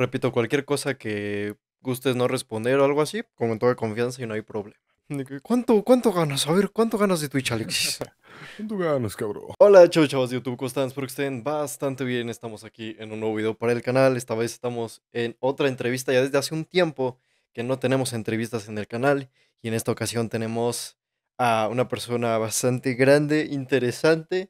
Repito, cualquier cosa que gustes no responder o algo así, con toda confianza y no hay problema. ¿Cuánto, cuánto ganas? A ver, ¿cuánto ganas de Twitch, Alexis? ¿Cuánto ganas, cabrón? Hola, chau, chavos de YouTube, ¿cómo están? Espero estén bastante bien. Estamos aquí en un nuevo video para el canal. Esta vez estamos en otra entrevista. Ya desde hace un tiempo que no tenemos entrevistas en el canal. Y en esta ocasión tenemos a una persona bastante grande, interesante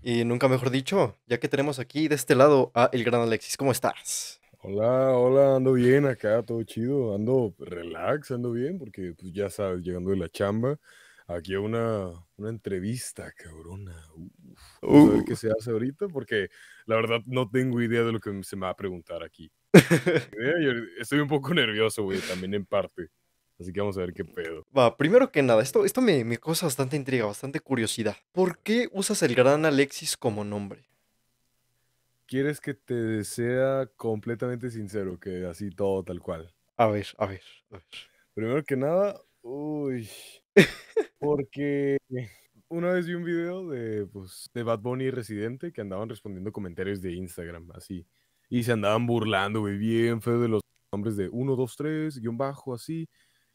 y nunca mejor dicho, ya que tenemos aquí de este lado a el gran Alexis. ¿Cómo estás? Hola, hola, ando bien acá, todo chido, ando relax, ando bien, porque pues ya sabes, llegando de la chamba, aquí a una, una entrevista, cabrona. Uf, a ver qué uh. se hace ahorita, porque la verdad no tengo idea de lo que se me va a preguntar aquí. Eh, estoy un poco nervioso, güey, también en parte. Así que vamos a ver qué pedo. Va, primero que nada, esto, esto me, me causa bastante intriga, bastante curiosidad. ¿Por qué usas el gran Alexis como nombre? ¿Quieres que te sea completamente sincero, que así todo tal cual? A ver, a ver, a ver. Primero que nada, uy, porque una vez vi un video de, pues, de Bad Bunny y Residente que andaban respondiendo comentarios de Instagram, así, y se andaban burlando, güey, bien feo de los nombres de 1, 2, 3, guión bajo, así,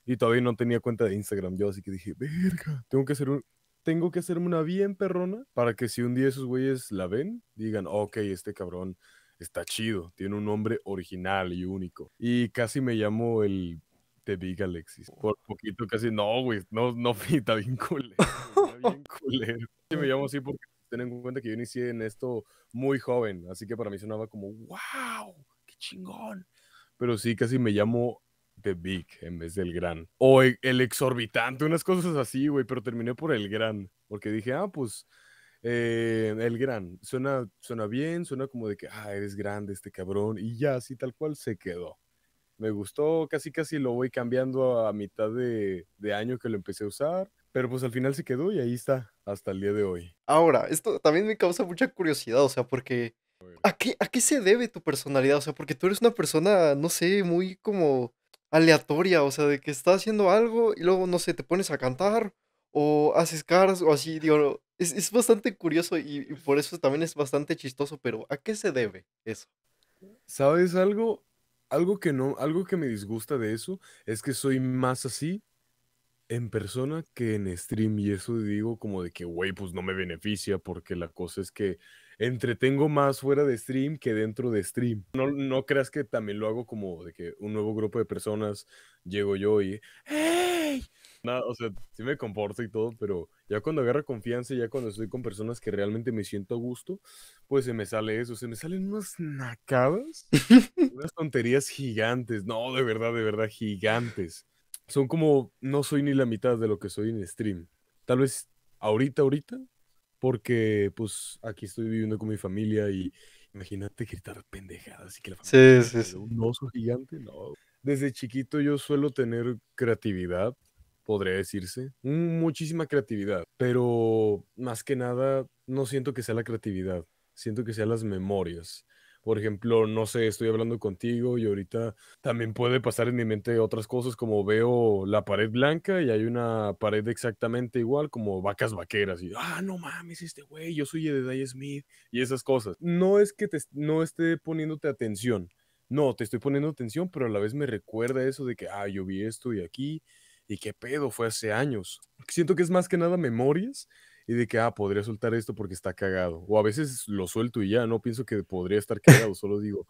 y todavía no tenía cuenta de Instagram yo, así que dije, verga, tengo que hacer un, tengo que hacerme una bien perrona para que si un día esos güeyes la ven, digan, ok, este cabrón está chido, tiene un nombre original y único. Y casi me llamo el The Big Alexis. Por poquito casi, no, güey, no, no, está bien culero. bien Y me llamo así porque ten en cuenta que yo inicié en esto muy joven, así que para mí sonaba como, wow, qué chingón. Pero sí, casi me llamo Big en vez del Gran. O e, el exorbitante, unas cosas así, güey, pero terminé por el Gran. Porque dije, ah, pues eh, el Gran. Suena, suena bien, suena como de que, ah, eres grande este cabrón. Y ya, así tal cual se quedó. Me gustó, casi casi lo voy cambiando a mitad de, año que lo empecé a usar. Pero pues al final se quedó y ahí está hasta el día de hoy. Ahora, esto también me causa mucha curiosidad, o sea, porque... ¿A qué, ¿A qué se debe tu personalidad? O sea, porque tú eres una persona, no sé, muy como aleatoria, o sea, de que estás haciendo algo y luego, no sé, te pones a cantar o haces caras o así, digo, es, es bastante curioso y, y, por eso también es bastante chistoso, pero ¿a qué se debe eso? ¿Sabes algo? Algo que no, algo que me disgusta de eso es que soy más así en persona que en stream y eso digo como de que, güey, pues no me beneficia porque la cosa es que entretengo más fuera de stream que dentro de stream. No, no creas que también lo hago como de que un nuevo grupo de personas llego yo y ¡ey! Nada, o sea, sí me comporto y todo, pero ya cuando agarro confianza, ya cuando estoy con personas que realmente me siento a gusto, pues se me sale eso, se me salen unas nacadas, unas tonterías gigantes, no, de verdad, de verdad, gigantes. Son como, no soy ni la mitad de lo que soy en stream. Tal vez ahorita, ahorita, porque pues aquí estoy viviendo con mi familia y imagínate gritar pendejadas y que la familia sí, un oso gigante, no. Desde chiquito yo suelo tener creatividad, podría decirse, muchísima creatividad, pero más que nada no siento que sea la creatividad, siento que sean las memorias por ejemplo, no sé, estoy hablando contigo y ahorita también puede pasar en mi mente otras cosas como veo la pared blanca y hay una pared exactamente igual como vacas vaqueras y, ah, no mames, este güey, yo soy de day Smith y esas cosas. No es que no esté poniéndote atención, no, te estoy poniendo atención, pero a la vez me recuerda eso de que, ah, yo vi esto y aquí y qué pedo, fue hace años. Siento que es más que nada memorias y de que, ah, podría soltar esto porque está cagado. O a veces lo suelto y ya, no pienso que podría estar cagado, solo digo,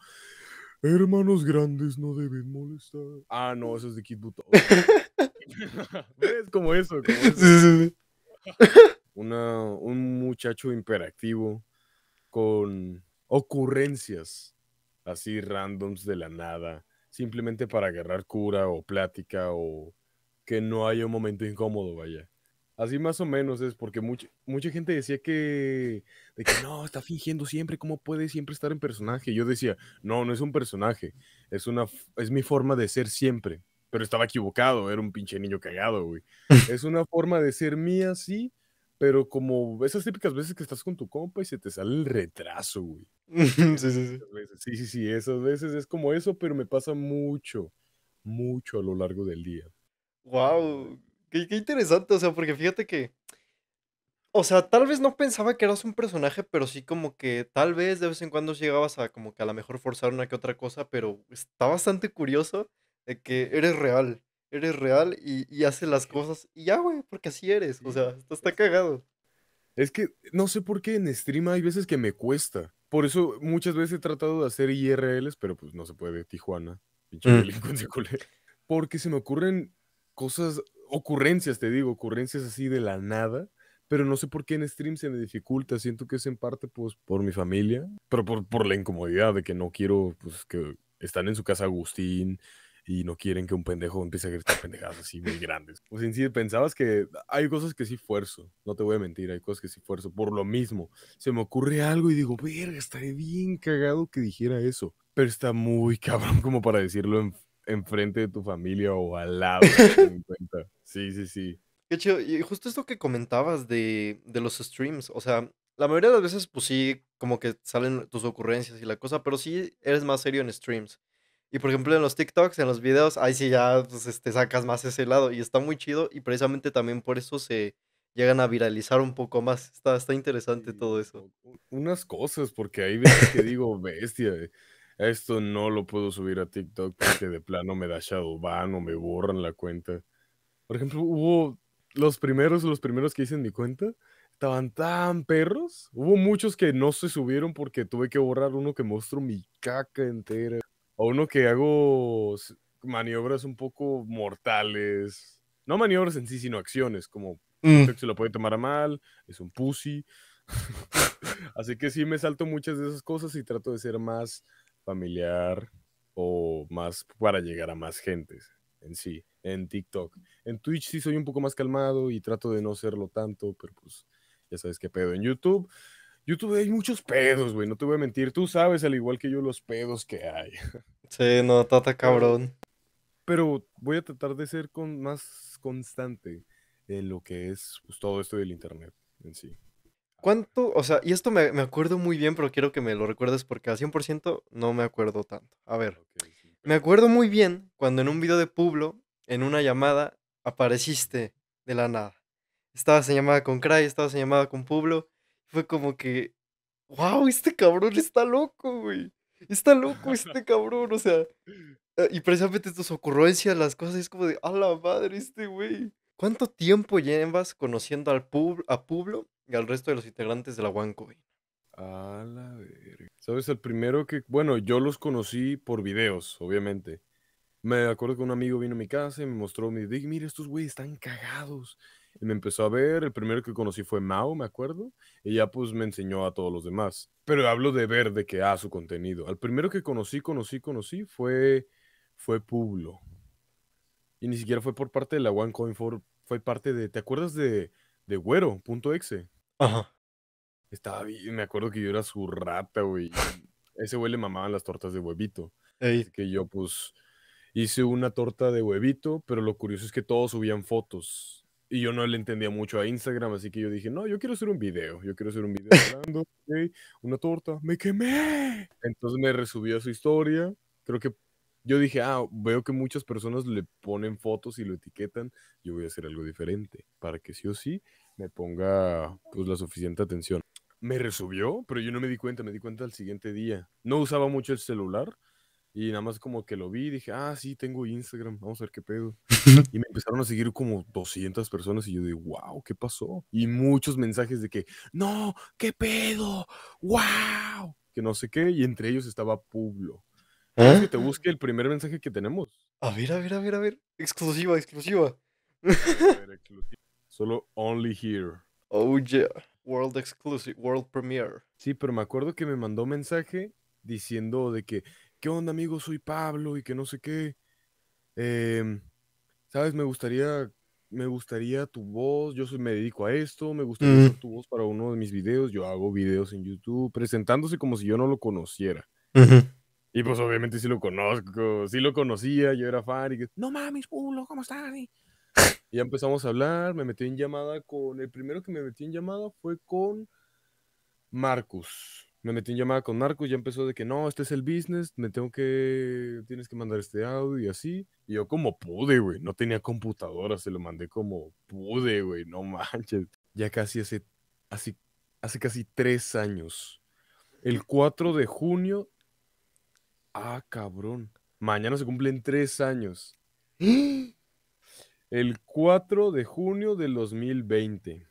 hermanos grandes no deben molestar. Ah, no, eso es de Kid Buto. Es Como eso. Como eso. un muchacho imperactivo con ocurrencias así randoms de la nada, simplemente para agarrar cura o plática o que no haya un momento incómodo, vaya. Así más o menos es, porque mucha, mucha gente decía que, no, está fingiendo siempre, ¿cómo puede siempre estar en personaje? Yo decía, no, no es un personaje, es, una, es mi forma de ser siempre. Pero estaba equivocado, era un pinche niño cagado, güey. es una forma de ser mía, sí, pero como esas típicas veces que estás con tu compa y se te sale el retraso, güey. sí, sí, sí. Sí, sí, sí, esas veces es como eso, pero me pasa mucho, mucho a lo largo del día. Wow, Qué, interesante, o sea, porque fíjate que. O sea, tal vez no pensaba que eras un personaje, pero sí como que tal vez de vez en cuando llegabas a como que a lo mejor forzar una que otra cosa, pero está bastante curioso de que eres real, eres real y, y haces las cosas y ya, güey, porque así eres, o sea, está, está cagado. Es que no sé por qué en stream hay veces que me cuesta. Por eso muchas veces he tratado de hacer IRLs, pero pues no se puede, Tijuana, pinche mm. delincuencia Porque se me ocurren cosas ocurrencias, te digo, ocurrencias así de la nada, pero no sé por qué en stream se me dificulta, siento que es en parte pues por mi familia, pero por, por la incomodidad de que no quiero, pues que están en su casa Agustín y no quieren que un pendejo empiece a gritar pendejadas así muy grandes. pues sea, en sí pensabas que hay cosas que sí fuerzo, no te voy a mentir, hay cosas que sí fuerzo, por lo mismo, se me ocurre algo y digo, verga, estaré bien cagado que dijera eso, pero está muy cabrón como para decirlo en enfrente de tu familia o al lado. sí, sí, sí. Qué chido. Y justo esto que comentabas de, de los streams, o sea, la mayoría de las veces, pues sí, como que salen tus ocurrencias y la cosa, pero sí eres más serio en streams. Y por ejemplo, en los TikToks, en los videos, ahí sí ya pues, este, sacas más ese lado y está muy chido y precisamente también por eso se llegan a viralizar un poco más. Está, está interesante todo eso. Unas cosas, porque ahí ves que digo, bestia, eh" esto no lo puedo subir a TikTok porque de plano me da Shadowban o me borran la cuenta. Por ejemplo, hubo los primeros, los primeros que hice en mi cuenta, estaban tan perros. Hubo muchos que no se subieron porque tuve que borrar uno que mostró mi caca entera. O uno que hago maniobras un poco mortales. No maniobras en sí, sino acciones, como mm. se lo puede tomar mal, es un pussy. Así que sí me salto muchas de esas cosas y trato de ser más familiar o más para llegar a más gentes en sí, en TikTok. En Twitch sí soy un poco más calmado y trato de no serlo tanto, pero pues ya sabes qué pedo. En YouTube, YouTube hay muchos pedos, güey, no te voy a mentir. Tú sabes, al igual que yo, los pedos que hay. Sí, no, tata cabrón. Pero voy a tratar de ser más constante en lo que es pues, todo esto del internet en sí. ¿Cuánto? O sea, y esto me, acuerdo muy bien, pero quiero que me lo recuerdes porque al 100% no me acuerdo tanto. A ver, me acuerdo muy bien cuando en un video de Publo, en una llamada, apareciste de la nada. Estabas en llamada con Cry, estabas en llamada con Publo. Fue como que, wow, este cabrón está loco, güey. Está loco este cabrón, o sea. Eh, y precisamente tus ocurrencias, las cosas, es como de, a la madre, este güey. ¿Cuánto tiempo llevas conociendo al a Publo? y al resto de los integrantes de la OneCoin. A la verga. ¿Sabes? El primero que. Bueno, yo los conocí por videos, obviamente. Me acuerdo que un amigo vino a mi casa y me mostró, mi dije, mira, estos güeyes están cagados. Y me empezó a ver, el primero que conocí fue Mao, me acuerdo, y ya pues me enseñó a todos los demás. Pero hablo de ver de que ha ah, su contenido. Al primero que conocí, conocí, conocí fue, fue Publo. Y ni siquiera fue por parte de la OneCoin, fue parte de, ¿te acuerdas de de güero.exe. Ajá. Estaba bien, me acuerdo que yo era su rata, güey. Ese güey le mamaban las tortas de huevito. que yo, pues, hice una torta de huevito, pero lo curioso es que todos subían fotos. Y yo no le entendía mucho a Instagram, así que yo dije, no, yo quiero hacer un video, yo quiero hacer un video hablando, una torta, me quemé. Entonces me resubió a su historia, creo que yo dije, ah, veo que muchas personas le ponen fotos y lo etiquetan, yo voy a hacer algo diferente para que sí o sí me ponga pues la suficiente atención. Me resubió, pero yo no me di cuenta, me di cuenta al siguiente día. No usaba mucho el celular y nada más como que lo vi y dije, ah, sí, tengo Instagram, vamos a ver qué pedo. y me empezaron a seguir como 200 personas y yo dije, wow, ¿qué pasó? Y muchos mensajes de que, no, qué pedo, wow, que no sé qué. Y entre ellos estaba Publo ¿Eh? que te busque el primer mensaje que tenemos. A ver, a ver, a ver, a ver. Exclusiva, exclusiva. Solo Only Here. Oh yeah. World Exclusive, World Premiere. Sí, pero me acuerdo que me mandó mensaje diciendo de que, ¿qué onda amigo? Soy Pablo y que no sé qué. Em, ¿Sabes? Me gustaría, me gustaría tu voz, yo soy, me dedico a esto, me gustaría mm. tu voz para uno de mis videos, yo hago videos en YouTube, presentándose como si yo no lo conociera. Ajá. Y pues obviamente sí lo conozco, sí lo conocía, yo era fan y no mames, pulo, ¿cómo estás? Y ya empezamos a hablar, me metí en llamada con, el primero que me metí en llamada fue con Marcus. Me metí en llamada con Marcus, ya empezó de que no, este es el business, me tengo que, tienes que mandar este audio y así. Y yo como pude, güey, no tenía computadora, se lo mandé como pude, güey, no manches. Ya casi hace, hace, hace casi tres años. El 4 de junio Ah, cabrón. Mañana se cumplen tres años. ¡Ah! El 4 de junio del 2020.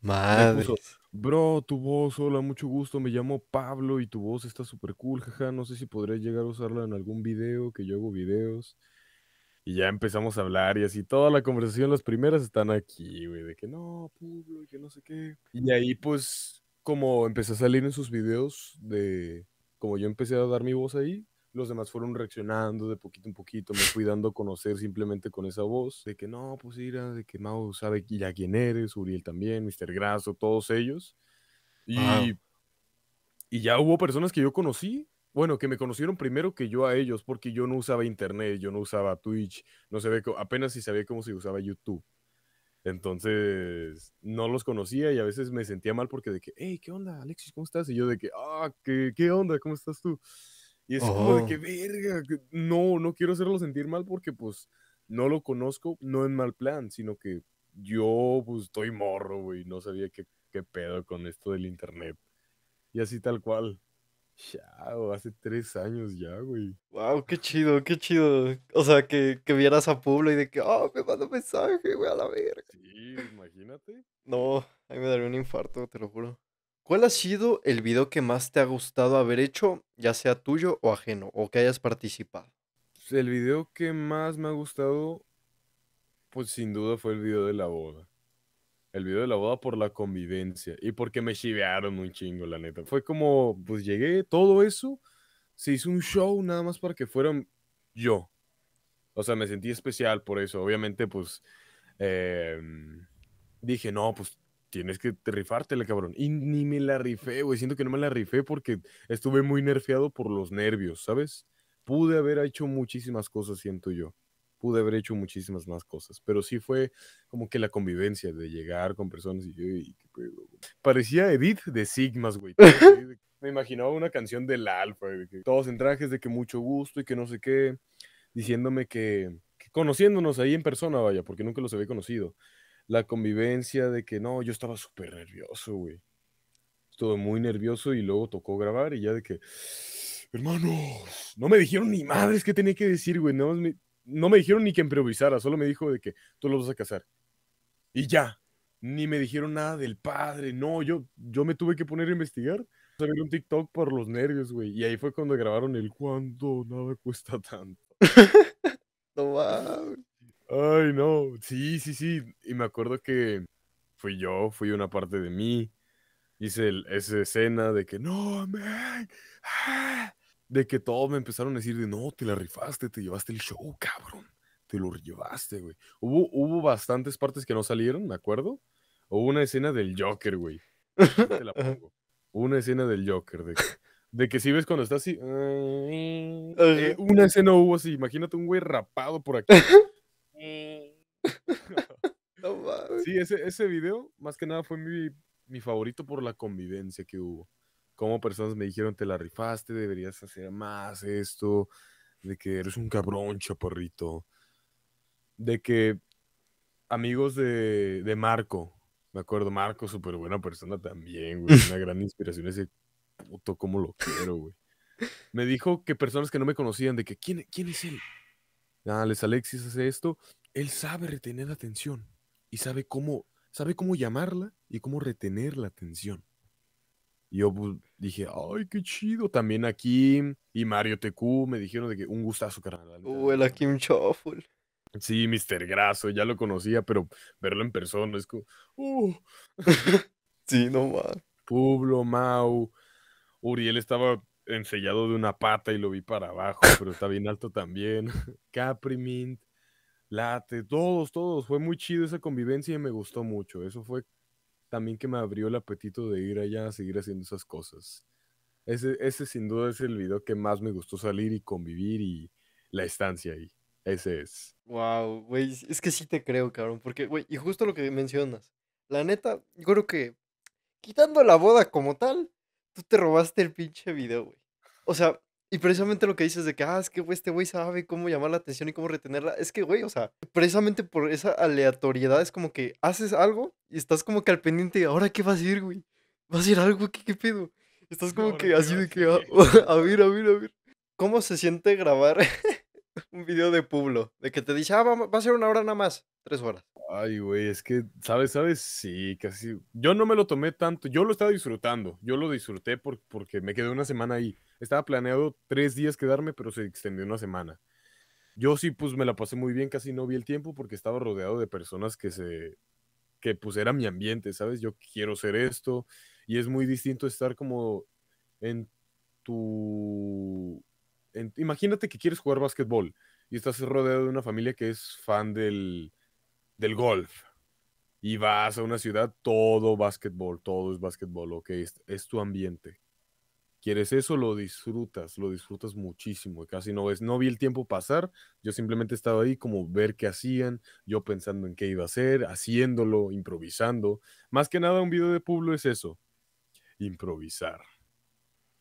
Madre. Bro, tu voz, hola, mucho gusto. Me llamo Pablo y tu voz está súper cool, jaja. No sé si podré llegar a usarla en algún video, que yo hago videos. Y ya empezamos a hablar y así toda la conversación, las primeras están aquí, güey, de que no, Pablo, que no sé qué. Y ahí pues como empezó a salir en sus videos de, como yo empecé a dar mi voz ahí, los demás fueron reaccionando de poquito en poquito, me fui dando a conocer simplemente con esa voz, de que no, pues mira, de que Mao sabe ya quién eres, Uriel también, Mr. Grasso, todos ellos. Y, ya hubo personas que yo conocí, bueno, que me conocieron primero que yo a ellos, porque yo no usaba internet, yo no usaba Twitch, no apenas si sabía cómo se usaba YouTube. Entonces, no los conocía y a veces me sentía mal porque de que, hey, ¿qué onda, Alexis? ¿Cómo estás? Y yo de que, ah, ¿qué, onda? ¿Cómo estás tú? Y es como de que, oh. verga, no, no quiero hacerlo sentir mal porque pues no lo conozco, no en mal plan, sino que yo pues estoy morro, güey, no sabía qué, qué pedo con esto del internet. Y así tal cual. Chao, hace tres años ya, güey. Wow, qué chido, qué chido. O sea, que, vieras a Pueblo y de que, oh, me manda mensaje, güey, a la verga. Sí, imagínate. No, ahí me daría un infarto, te lo juro. ¿Cuál ha sido el video que más te ha gustado haber hecho, ya sea tuyo o ajeno, o que hayas participado? Pues, el video que más me ha gustado, pues sin duda fue el video de la boda el video de la boda por la convivencia y porque me chivearon un chingo, la neta. Fue como, pues llegué, todo eso, se hizo un show nada más para que fuera yo. O sea, me sentí especial por eso. Obviamente, pues em, dije, no, pues tienes que rifártela, cabrón. Y ni me la rifé, güey. Siento que no me la rifé porque estuve muy nerfeado por los nervios, ¿sabes? Pude haber hecho muchísimas cosas, siento yo pude haber hecho muchísimas más cosas, pero sí fue como que la convivencia de llegar con personas y qué pedo. Parecía Edith de Sigmas, güey. Me imaginaba una canción del Alfa, güey, todos en trajes de que mucho gusto y que no sé qué, diciéndome que, conociéndonos ahí en persona, vaya, porque nunca los había conocido. La convivencia de que no, yo estaba súper nervioso, güey. Estuve muy nervioso y luego tocó grabar y ya de que hermanos, no me dijeron ni madres qué tenía que decir, güey. Nada más me no me dijeron ni que improvisara, solo me dijo de que tú lo vas a casar. Y ya, ni me dijeron nada del padre, no, yo, yo me tuve que poner a investigar. A un TikTok por los nervios, güey. Y ahí fue cuando grabaron el cuando nada cuesta tanto. no Ay, no. Sí, sí, sí. Y me acuerdo que fui yo, fui una parte de mí. Hice esa escena de que no, man. Ah, de que todos me empezaron a decir de no, te la rifaste, te llevaste el show, cabrón, te lo llevaste, güey. Hubo, hubo bastantes partes que no salieron, ¿de acuerdo? Hubo una escena del Joker, güey. Te la pongo. una escena del Joker, de, que si ves cuando está así. Eh, una escena hubo así, imagínate un güey rapado por aquí. Mm. sí, ese, ese video, más que nada, fue mi favorito por la convivencia que hubo cómo personas me dijeron, te la rifaste, deberías hacer más esto, de que eres un cabrón, chaporrito. de que amigos de, Marco, me acuerdo, Marco, súper buena persona también, güey, una gran inspiración ese puto, cómo lo quiero, güey. Me dijo que personas que no me conocían, de que, ¿quién, quién es él? Ah, les Alexis hace esto, él sabe retener la atención y sabe cómo, sabe cómo llamarla y cómo retener la atención yo pues, dije, ay, qué chido. También aquí y Mario TQ me dijeron de que un gustazo, carnal. Uh, el Akim Choful Sí, Mr. Graso, ya lo conocía, pero verlo en persona es como, uh. sí, no más. Publo, Mau. Uriel estaba ensellado de una pata y lo vi para abajo, pero está bien alto también. Mint Late, todos, todos. Fue muy chido esa convivencia y me gustó mucho. Eso fue también que me abrió el apetito de ir allá a seguir haciendo esas cosas. Ese, ese sin duda es el video que más me gustó salir y convivir y la estancia ahí. Ese es. Wow, güey, es que sí te creo, cabrón, porque, güey, y justo lo que mencionas, la neta, yo creo que quitando la boda como tal, tú te robaste el pinche video, güey. O sea, y precisamente lo que dices de que, ah, es que güey, este güey sabe cómo llamar la atención y cómo retenerla. Es que, güey, o sea, precisamente por esa aleatoriedad es como que haces algo y estás como que al pendiente, ¿ahora qué vas a ir, güey? ¿Vas a ir algo? ¿Qué, pedo? Estás como que así de que, ah, a, ver, a ver, a ver. ¿Cómo se siente grabar un video de publo De que te dice, ah, va, va a ser una hora nada más tres horas. Ay, güey, es que, ¿sabes? ¿Sabes? Sí, casi. Yo no me lo tomé tanto. Yo lo estaba disfrutando. Yo lo disfruté porque me quedé una semana ahí. Estaba planeado tres días quedarme, pero se extendió una semana. Yo sí, pues me la pasé muy bien. Casi no vi el tiempo porque estaba rodeado de personas que se. que pues era mi ambiente, ¿sabes? Yo quiero ser esto. Y es muy distinto estar como en tu. imagínate que quieres jugar básquetbol y estás rodeado de una familia que es fan del del golf y vas a una ciudad, todo básquetbol, todo es básquetbol, ok, es, tu ambiente. Quieres eso, lo disfrutas, lo disfrutas muchísimo. y Casi no ves, no vi el tiempo pasar, yo simplemente estaba ahí como ver qué hacían, yo pensando en qué iba a hacer, haciéndolo, improvisando. Más que nada un video de Pueblo es eso, improvisar.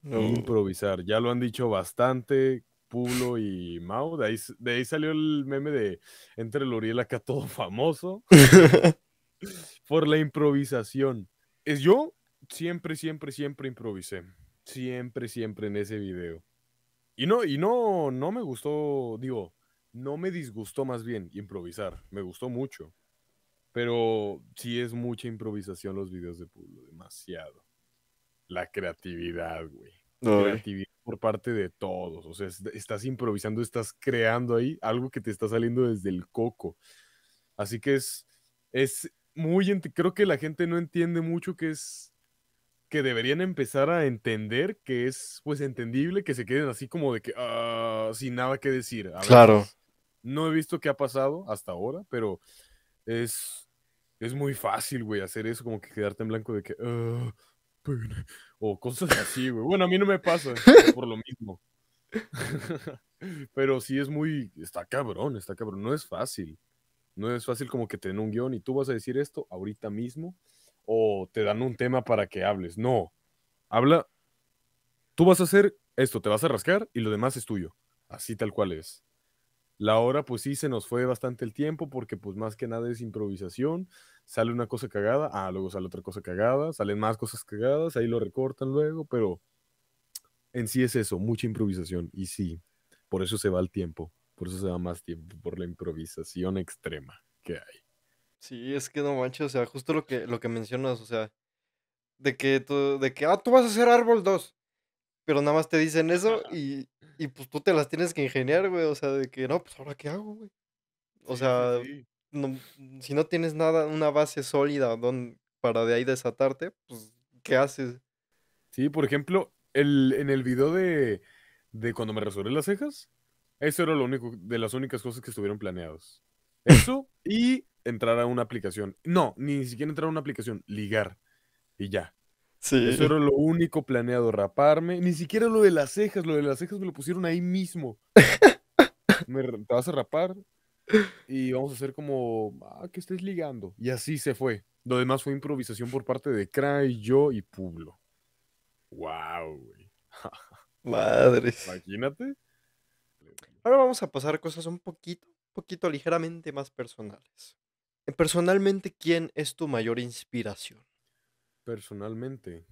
Improvisar, ya lo han dicho bastante, Pulo y Mao. De ahí, salió el meme de entre el acá todo famoso. por la improvisación. Es yo siempre, siempre, siempre improvisé. Siempre, siempre en ese video. Y no, y no, no me gustó, digo, no me disgustó más bien improvisar. Me gustó mucho. Pero sí es mucha improvisación los videos de Pulo, demasiado. La creatividad, güey. creatividad por parte de todos. O sea, estás improvisando, estás creando ahí algo que te está saliendo desde el coco. Así que es, es muy, creo que la gente no entiende mucho que es, que deberían empezar a entender que es, pues, entendible que se queden así como de que, ah, sin nada que decir. claro. no he visto qué ha pasado hasta ahora, pero es, es muy fácil, güey, hacer eso, como que quedarte en blanco de que, o cosas así, güey. Bueno, a mí no me pasa, por lo mismo. Pero sí es muy, está cabrón, está cabrón. No es fácil. No es fácil como que te den un guión y tú vas a decir esto ahorita mismo o te dan un tema para que hables. No, habla, tú vas a hacer esto, te vas a rascar y lo demás es tuyo. Así tal cual es. La hora, pues sí, se nos fue bastante el tiempo porque pues más que nada es improvisación. Sale una cosa cagada, ah, luego sale otra cosa cagada, salen más cosas cagadas, ahí lo recortan luego, pero en sí es eso, mucha improvisación. Y sí, por eso se va el tiempo, por eso se va más tiempo, por la improvisación extrema que hay. Sí, es que no manches, o sea, justo lo que, lo que mencionas, o sea, de que, tú, de que, ah, tú vas a hacer árbol 2, pero nada más te dicen eso y, y pues tú te las tienes que ingeniar, güey. O sea, de que no, pues ahora qué hago, güey. O sea, mm, si no tienes nada, una base sólida para de ahí desatarte, pues, ¿qué haces? Sí, por ejemplo, en el video de, de cuando me rasuré las cejas, eso era lo único, de las únicas cosas que estuvieron planeadas. Eso y entrar a una aplicación. No, ni siquiera entrar a una aplicación, ligar. Y ya. Eso era lo único planeado, raparme. Ni siquiera lo de las cejas, lo de las cejas me lo pusieron ahí mismo. me, te vas a rapar y vamos a hacer como, ah, que estés ligando. Y así se fue. Lo demás fue improvisación por parte de Cry, yo y Publo. Wow, madre. Imagínate. Ahora vamos a pasar cosas un poquito, un poquito ligeramente más personales. Personalmente, ¿quién es tu mayor inspiración? personalmente?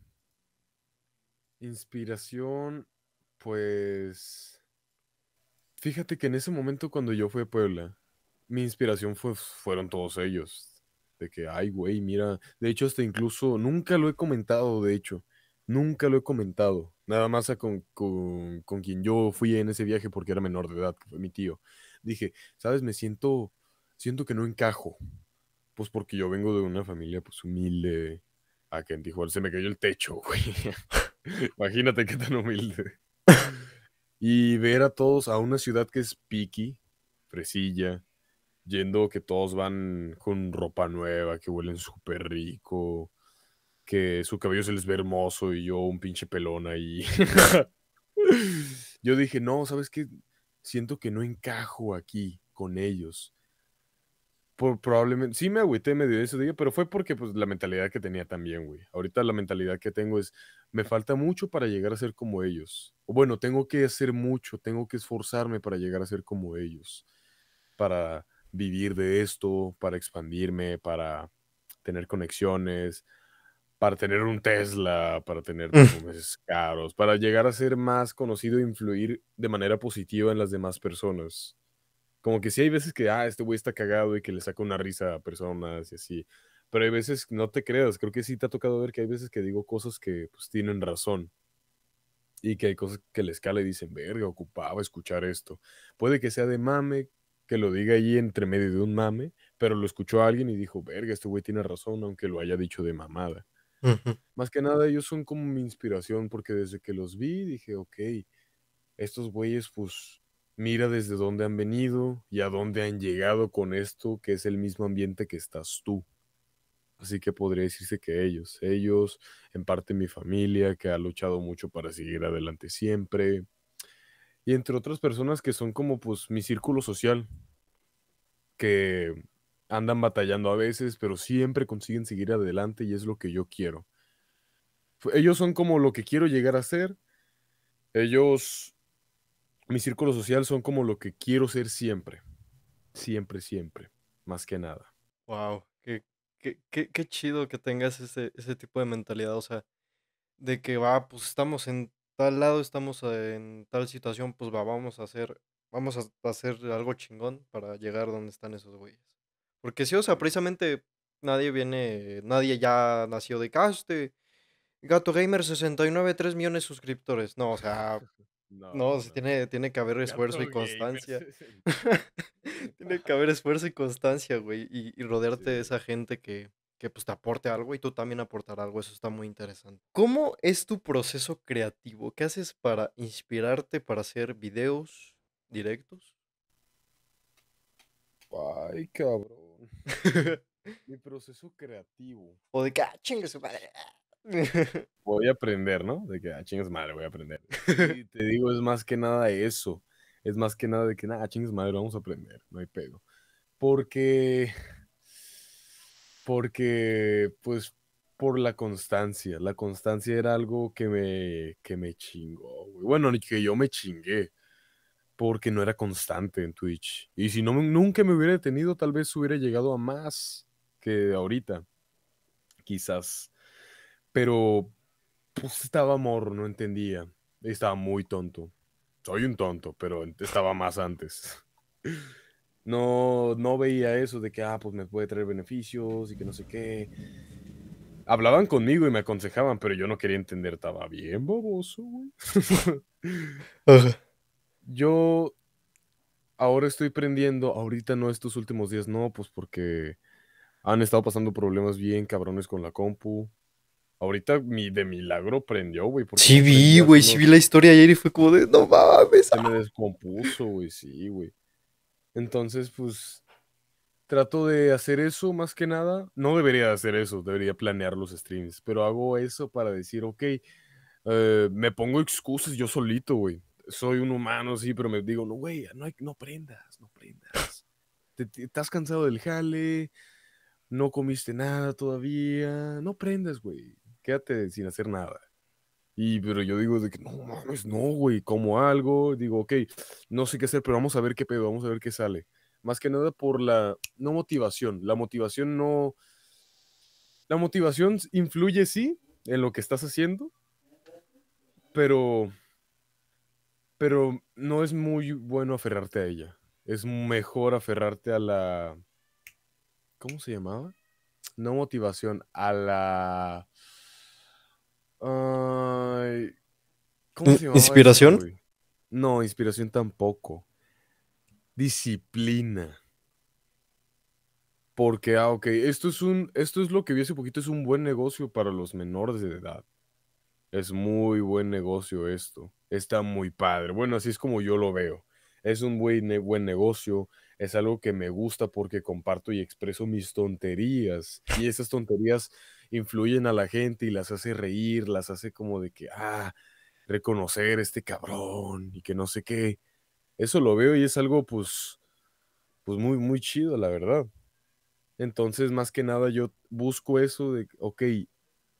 Inspiración, pues... Fíjate que en ese momento cuando yo fui a Puebla, mi inspiración fue, fueron todos ellos. De que, ay, güey, mira, de hecho hasta incluso, nunca lo he comentado, de hecho, nunca lo he comentado. Nada más con, con, quien yo fui en ese viaje porque era menor de edad, que fue mi tío. Dije, sabes, me siento, siento que no encajo. Pues porque yo vengo de una familia pues humilde, que en se me cayó el techo, güey. Imagínate qué tan humilde. y ver a todos a una ciudad que es piqui, fresilla, yendo que todos van con ropa nueva, que huelen súper rico, que su cabello se les ve hermoso y yo un pinche pelón ahí. yo dije, no, ¿sabes qué? Siento que no encajo aquí con ellos. Por, probablemente, sí me agüité medio ese día, pero fue porque pues la mentalidad que tenía también, güey. Ahorita la mentalidad que tengo es, me falta mucho para llegar a ser como ellos. bueno, tengo que hacer mucho, tengo que esforzarme para llegar a ser como ellos, para vivir de esto, para expandirme, para tener conexiones, para tener un Tesla, para tener mm. meses caros, para llegar a ser más conocido e influir de manera positiva en las demás personas. Como que sí hay veces que, ah, este güey está cagado y que le saca una risa a personas y así. Pero hay veces, no te creas, creo que sí te ha tocado ver que hay veces que digo cosas que pues tienen razón. Y que hay cosas que les escala y dicen, verga, ocupaba escuchar esto. Puede que sea de mame, que lo diga allí entre medio de un mame, pero lo escuchó alguien y dijo, verga, este güey tiene razón, aunque lo haya dicho de mamada. Más que nada, ellos son como mi inspiración, porque desde que los vi dije, ok, estos güeyes, pues, Mira desde dónde han venido y a dónde han llegado con esto, que es el mismo ambiente que estás tú. Así que podría decirse que ellos, ellos, en parte mi familia, que ha luchado mucho para seguir adelante siempre, y entre otras personas que son como pues mi círculo social, que andan batallando a veces, pero siempre consiguen seguir adelante y es lo que yo quiero. Ellos son como lo que quiero llegar a ser. Ellos mi círculo social son como lo que quiero ser siempre. Siempre, siempre. Más que nada. Wow, qué, qué, chido que tengas ese, ese, tipo de mentalidad. O sea, de que va, pues estamos en tal lado, estamos en tal situación, pues va, vamos a hacer, vamos a hacer algo chingón para llegar donde están esos güeyes. Porque sí, o sea, precisamente nadie viene, nadie ya nació de caste. Ah, gato Gamer 69, 3 millones de suscriptores. No, o sea, no, Tiene, tiene que haber esfuerzo y constancia. tiene que haber esfuerzo y constancia, güey. Y, rodearte de esa gente que, que pues te aporte algo y tú también aportar algo, eso está muy interesante. ¿Cómo es tu proceso creativo? ¿Qué haces para inspirarte para hacer videos directos? Ay, cabrón. Mi proceso creativo. O de que, ah, chingue su madre. voy a aprender, ¿no? De que, a ah, chingas madre, voy a aprender. te digo, es más que nada eso. Es más que nada de que, a chingas madre, vamos a aprender. No hay pedo. Porque. Porque, pues, por la constancia. La constancia era algo que me, que me chingó, bueno Bueno, que yo me chingué. Porque no era constante en Twitch. Y si no, nunca me hubiera detenido, tal vez hubiera llegado a más que ahorita. Quizás pero pues estaba morro, no entendía. Estaba muy tonto. Soy un tonto, pero estaba más antes. No, no veía eso de que, ah, pues me puede traer beneficios y que no sé qué. Hablaban conmigo y me aconsejaban, pero yo no quería entender. Estaba bien baboso güey. yo ahora estoy prendiendo, ahorita no estos últimos días, no, pues porque han estado pasando problemas bien cabrones con la compu. Ahorita mi, de milagro prendió, güey. Sí vi, güey, sí vi la historia ayer y fue como de, no mames. Se me descompuso, güey, sí, güey. Entonces, pues, trato de hacer eso más que nada. No debería hacer eso, debería planear los streams, pero hago eso para decir, ok, eh, me pongo excusas yo solito, güey. Soy un humano, sí, pero me digo, no, güey, no, no prendas, no prendas. estás cansado del jale, no comiste nada todavía, no prendas, güey quédate sin hacer nada. Y pero yo digo de que no mames, no, güey, como algo, digo, ok, no sé qué hacer, pero vamos a ver qué pedo, vamos a ver qué sale. Más que nada por la no motivación, la motivación no la motivación influye sí en lo que estás haciendo, pero pero no es muy bueno aferrarte a ella. Es mejor aferrarte a la ¿cómo se llamaba? No motivación, a la ¿cómo se ¿Inspiración? no, inspiración tampoco. Disciplina. Porque, ah, ok, esto es, un, esto es lo que vi hace poquito, es un buen negocio para los menores de edad. Es muy buen negocio esto. Está muy padre. Bueno, así es como yo lo veo. Es un buen, buen negocio es algo que me gusta porque comparto y expreso mis tonterías. Y esas tonterías influyen a la gente y las hace reír, las hace como de que, ah, reconocer este cabrón y que no sé qué. Eso lo veo y es algo pues, pues muy, muy chido, la verdad. Entonces, más que nada, yo busco eso de, ok,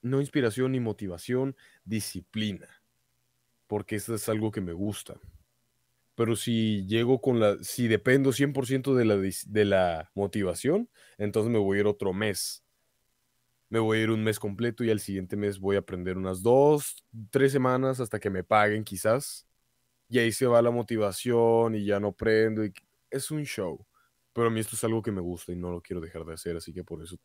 no inspiración ni motivación, disciplina, porque eso es algo que me gusta. Pero si llego con la, si dependo 100% de la, de la motivación, entonces me voy a ir otro mes me voy a ir un mes completo y al siguiente mes voy a aprender unas dos, tres semanas hasta que me paguen quizás. Y ahí se va la motivación y ya no prendo, es un show. Pero a mí esto es algo que me gusta y no lo quiero dejar de hacer, así que por eso,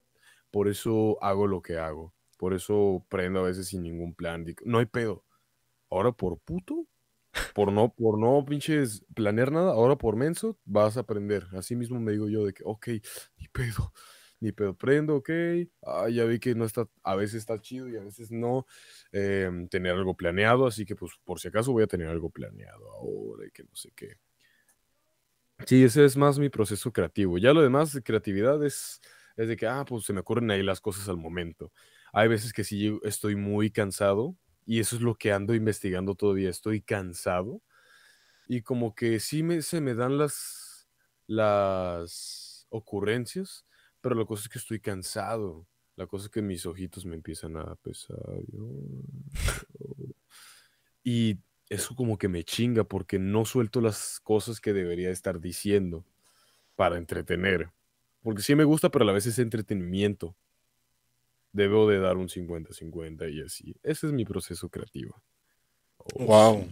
por eso hago lo que hago. Por eso prendo a veces sin ningún plan. No hay pedo. Ahora por puto, por no, por no pinches planear nada, ahora por menso, vas a aprender. Así mismo me digo yo de que, ok, ni pedo ni pero prendo, ok. Ah, ya vi que no está, a veces está chido y a veces no. Em, tener algo planeado, así que pues por si acaso voy a tener algo planeado ahora y que no sé qué. Sí, ese es más mi proceso creativo. Ya lo demás, de creatividad es, es de que, ah, pues se me ocurren ahí las cosas al momento. Hay veces que sí estoy muy cansado y eso es lo que ando investigando todavía. Estoy cansado y como que sí me, se me dan las, las ocurrencias, pero la cosa es que estoy cansado. La cosa es que mis ojitos me empiezan a pesar. Y eso como que me chinga porque no suelto las cosas que debería estar diciendo para entretener. Porque sí me gusta, pero a la vez es entretenimiento. Debo de dar un 50-50 y así. Ese es mi proceso creativo. wow. Oh,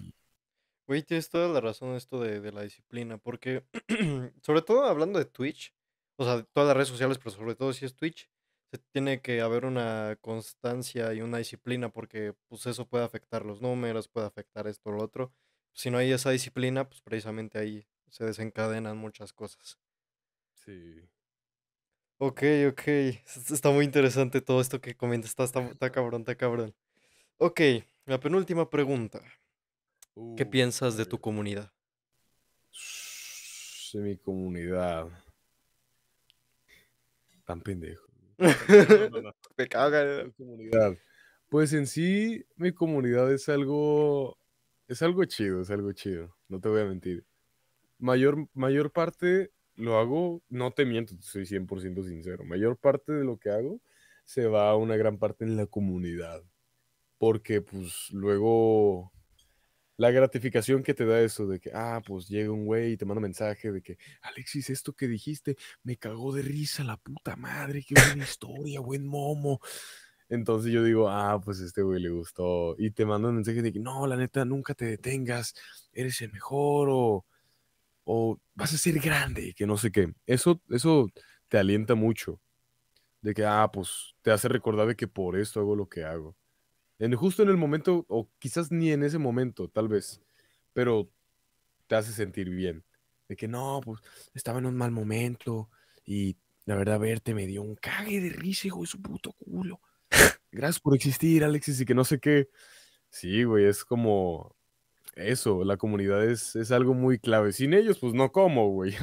Güey, tienes toda la razón esto de, de la disciplina, porque sobre todo hablando de Twitch, o sea, todas las redes sociales, pero sobre todo si es Twitch, se tiene que haber una constancia y una disciplina porque pues eso puede afectar los números, puede afectar esto o lo otro. Si no hay esa disciplina, pues precisamente ahí se desencadenan muchas cosas. Sí. Ok, ok. Está muy interesante todo esto que comentas. Está, está, cabrón, está cabrón. Ok, la penúltima pregunta. ¿Qué piensas de tu comunidad? De mi comunidad. Tan pendejo. Pecado la comunidad. Pues en sí, mi comunidad es algo. Es algo chido, es algo chido. No te voy a mentir. Mayor, mayor parte lo hago, no te miento, soy 100% sincero. Mayor parte de lo que hago se va a una gran parte en la comunidad. Porque, pues, luego la gratificación que te da eso de que, ah, pues llega un güey y te manda un mensaje de que, Alexis, esto que dijiste me cagó de risa la puta madre, qué buena historia, buen momo. Entonces yo digo, ah, pues este güey le gustó. Y te manda un mensaje de que, no, la neta, nunca te detengas, eres el mejor o, o vas a ser grande, que no sé qué. Eso, eso te alienta mucho. De que, ah, pues te hace recordar de que por esto hago lo que hago justo en el momento, o quizás ni en ese momento, tal vez, pero te hace sentir bien. De que no, pues estaba en un mal momento y la verdad verte me dio un cague de risa, hijo de su puto culo. Gracias por existir, Alexis, y que no sé qué. Sí, güey, es como eso, la comunidad es, algo muy clave. Sin ellos, pues no como, güey.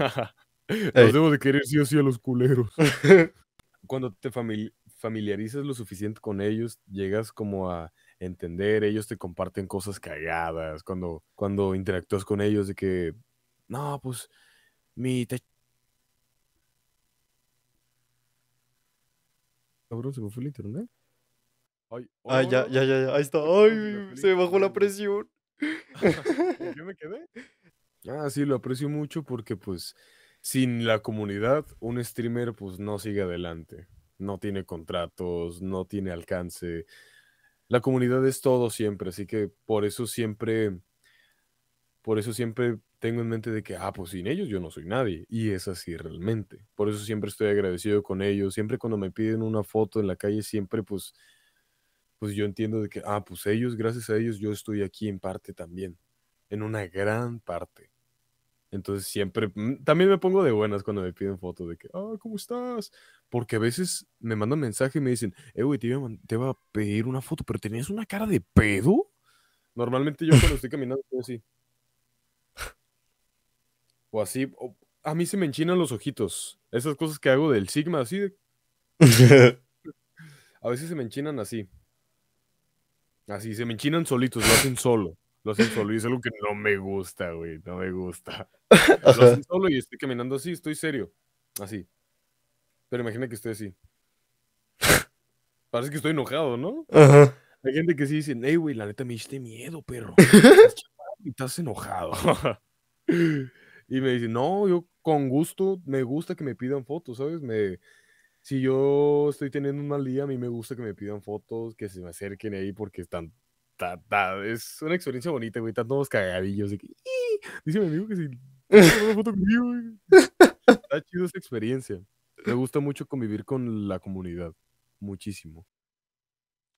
Los debo de querer sí o sí a los culeros. Cuando te, familia familiarizas lo suficiente con ellos, llegas como a entender, ellos te comparten cosas cagadas, cuando, cuando interactúas con ellos de que, no, pues mi te se me fue el internet. Ay, ah, ya, oh, ya, ya, ya, ahí está. Ay, se bajó la presión. Yo me quedé. Ah, sí, lo aprecio mucho porque pues sin la comunidad un streamer pues no sigue adelante no tiene contratos, no tiene alcance. La comunidad es todo siempre, así que por eso siempre, por eso siempre tengo en mente de que, ah, pues sin ellos yo no soy nadie. Y es así realmente. Por eso siempre estoy agradecido con ellos. Siempre cuando me piden una foto en la calle, siempre pues, pues yo entiendo de que, ah, pues ellos, gracias a ellos, yo estoy aquí en parte también. En una gran parte. Entonces siempre, mm, también me pongo de buenas cuando me piden fotos de que, ah, ¿cómo estás? Porque a veces me mandan mensaje y me dicen, eh, güey, te, iba, a pedir una foto, pero tenías una cara de pedo. Normalmente yo cuando estoy caminando estoy así. O así, a mí se me enchinan los ojitos. Esas cosas que hago del Sigma, así de... a veces se me enchinan así. Así, se me enchinan solitos, lo hacen solo. Lo hacen solo. y es algo que no me gusta, güey. No me gusta. Lo hacen solo y estoy caminando así, estoy serio. Así. Pero imagina que estoy así. Parece que estoy enojado, ¿no? Hay gente que sí dice, hey, güey, la neta me hiciste miedo, perro. Estás, y estás enojado. y me dice, no, yo con gusto, me gusta que me pidan fotos, ¿sabes? Me, si yo estoy teniendo un mal día, a mí me gusta que me pidan fotos, que se me acerquen ahí porque están es una experiencia bonita, güey. Están todos cagadillos. Dice mi amigo que si. Está chido esa experiencia. Me gusta mucho convivir con la comunidad. Muchísimo.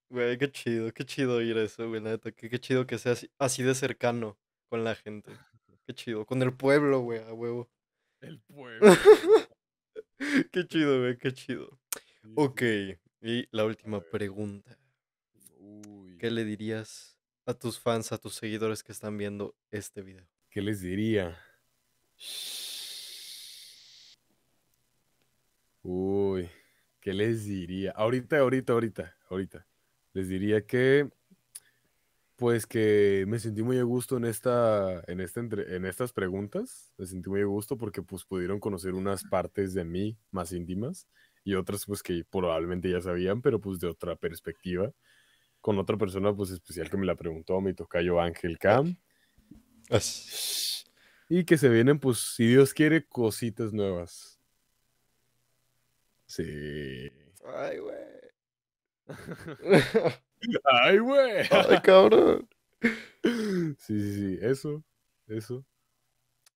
Güey, qué chido, qué chido ir eso, güey, Qué, chido que sea así, de cercano con la gente. Qué chido. Con el pueblo, güey, a huevo. El pueblo. qué chido, güey, qué chido. Ok, y la última pregunta. ¿Qué le dirías a tus fans, a tus seguidores que están viendo este video? ¿Qué les diría? Uy, ¿qué les diría? Ahorita, ahorita, ahorita, ahorita. Les diría que, pues que me sentí muy a gusto en esta, en esta en estas preguntas. Me sentí muy a gusto porque pues pudieron conocer unas partes de mí más íntimas y otras pues que probablemente ya sabían, pero pues de otra perspectiva con otra persona pues especial que me la preguntó, mi tocayo Ángel Cam. Y que se vienen, pues, si Dios quiere, cositas nuevas. Sí. Ay, güey. Ay, güey. Ay, cabrón. Sí, sí, sí. Eso, eso.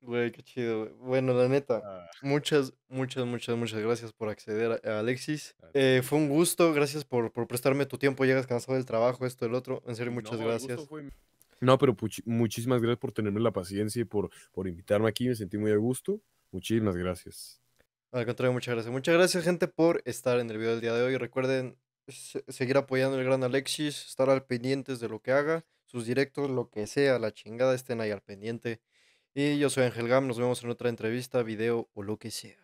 Güey, qué chido, Bueno, la neta, ah. muchas, muchas, muchas, muchas gracias por acceder a Alexis. Ah, eh, fue un gusto, gracias por, prestarme tu tiempo. Llegas cansado del trabajo, esto, el otro. En serio, muchas gracias. No, pero muchísimas gracias por tenerme la paciencia y por, por invitarme aquí. Me sentí muy a gusto. Muchísimas gracias. Al contrario, muchas gracias. Muchas gracias, gente, por estar en el video del día de hoy. Recuerden seguir apoyando al gran Alexis, estar al pendiente de lo que haga, sus directos, lo que sea, la chingada, estén ahí al pendiente. Y yo soy Ángel Gam, nos vemos en otra entrevista, video o lo que sea.